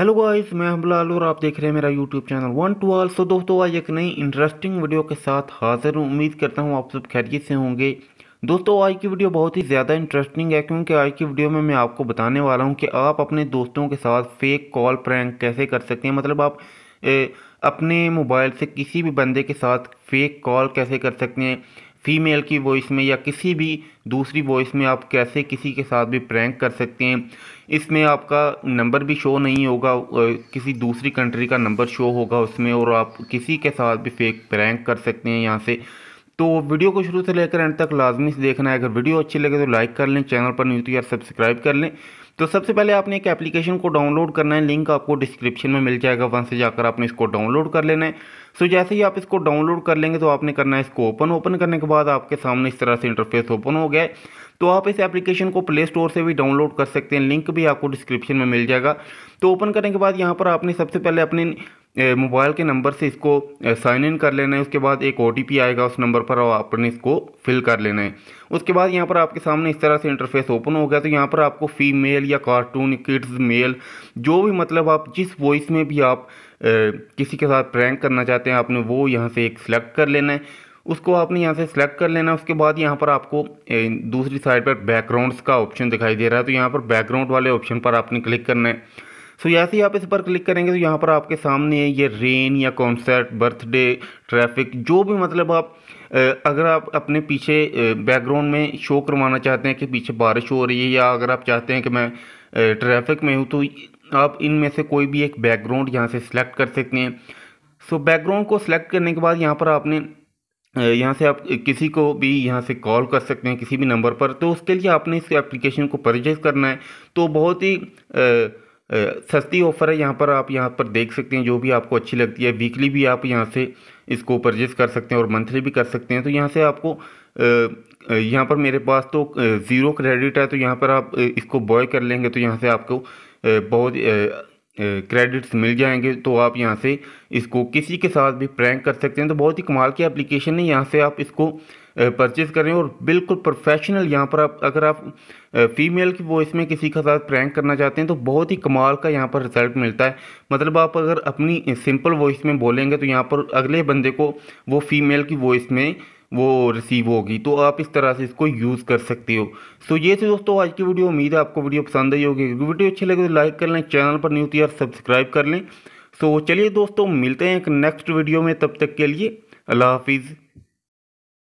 hello guys मैं हबलाल और आप देख रहे हैं मेरा YouTube channel one to all so दोस्तों आज एक नई इंटरेस्टिंग वीडियो के साथ हाजिर हूँ उम्मीद करता हूँ आप सब खैरियत से होंगे दोस्तों आज की वीडियो बहुत ही ज़्यादा इंटरेस्टिंग है क्योंकि आज की वीडियो में मैं आपको बताने वाला हूँ कि आप अपने दोस्तों के साथ फेक कॉल प्रैंक कैसे कर सकते हैं मतलब आप ए, अपने मोबाइल से किसी भी बंदे के साथ फेक कॉल कैसे कर सकते हैं फ़ीमेल की वॉइस में या किसी भी दूसरी वॉइस में आप कैसे किसी के साथ भी प्रैंक कर सकते हैं इसमें आपका नंबर भी शो नहीं होगा किसी दूसरी कंट्री का नंबर शो होगा उसमें और आप किसी के साथ भी फेक प्रैंक कर सकते हैं यहाँ से तो वीडियो को शुरू से लेकर एंड तक लाजमी से देखना है अगर वीडियो अच्छी लगे तो लाइक कर लें चैनल पर न्यूज तो यार सब्सक्राइब कर लें तो सबसे पहले आपने एक एप्लीकेशन को डाउनलोड करना है लिंक आपको डिस्क्रिप्शन में मिल जाएगा वहाँ से जाकर आपने इसको डाउनलोड कर लेना है सो जैसे ही आप इसको डाउनलोड कर लेंगे तो आपने करना है इसको ओपन ओपन करने के बाद आपके सामने इस तरह से इंटरफेस ओपन हो गया है तो आप इस एप्लीकेशन को प्ले स्टोर से भी डाउनलोड कर सकते हैं लिंक भी आपको डिस्क्रिप्शन में मिल जाएगा तो ओपन करने के बाद यहाँ पर आपने सबसे पहले अपने मोबाइल के नंबर से इसको साइन इन कर लेना है उसके बाद एक ओ आएगा उस नंबर पर और आपने इसको फिल कर लेना है उसके बाद यहाँ पर आपके सामने इस तरह से इंटरफेस ओपन हो गया तो यहाँ पर आपको फीमेल या कार्टून किड्स मेल जो भी मतलब आप जिस वॉइस में भी आप ए, किसी के साथ प्रैंक करना चाहते हैं आपने वो यहाँ से एक सेलेक्ट कर लेना है उसको आपने यहाँ से सेलेक्ट कर लेना उसके बाद यहाँ पर आपको दूसरी साइड पर बैकग्राउंड्स का ऑप्शन दिखाई दे रहा है तो यहाँ पर बैकग्राउंड वाले ऑप्शन पर आपने क्लिक करना है सो so, जैसे ही आप इस पर क्लिक करेंगे तो यहाँ पर आपके सामने ये रेन या कॉन्सर्ट बर्थडे ट्रैफिक जो भी मतलब आप अगर आप अपने पीछे बैकग्राउंड में शो करवाना चाहते हैं कि पीछे बारिश हो रही है या अगर आप चाहते हैं कि मैं ट्रैफिक में हूँ तो आप इनमें से कोई भी एक बैकग्राउंड यहाँ से सिलेक्ट कर सकते हैं सो so, बैकग्राउंड को सिलेक्ट करने के बाद यहाँ पर आपने यहाँ से आप किसी को भी यहाँ से कॉल कर सकते हैं किसी भी नंबर पर तो उसके लिए आपने इस एप्लीकेशन को परचेज़ करना है तो बहुत ही सस्ती ऑफ़र है यहाँ पर आप यहाँ पर देख सकते हैं जो भी आपको अच्छी लगती है वीकली भी आप यहाँ से इसको परचेज़ कर सकते हैं और मंथली भी कर सकते हैं तो यहाँ से आपको यहाँ पर मेरे पास तो ज़ीरो क्रेडिट है तो यहाँ पर आप इसको बॉय कर लेंगे तो यहाँ से आपको बहुत क्रेडिट्स मिल जाएंगे तो आप यहाँ से इसको किसी के साथ भी प्रैंक कर सकते हैं तो बहुत ही कमाल की एप्लीकेशन है यहाँ से आप इसको परचेज़ करें और बिल्कुल प्रोफेशनल यहाँ पर आप अगर आप फीमेल की वॉइस में किसी के साथ प्रैंक करना चाहते हैं तो बहुत ही कमाल का यहाँ पर रिजल्ट मिलता है मतलब आप अगर अपनी सिंपल वॉइस में बोलेंगे तो यहाँ पर अगले बंदे को वो फीमेल की वॉइस में वो रिसीव होगी तो आप इस तरह से इसको यूज़ कर सकते हो सो ये थी दोस्तों आज की वीडियो उम्मीद है आपको वीडियो पसंद आई होगी वीडियो अच्छी लगे तो लाइक कर लें चैनल पर न्यू थी सब्सक्राइब कर लें सो चलिए दोस्तों मिलते हैं एक नेक्स्ट वीडियो में तब तक के लिए अल्लाह हाफिज़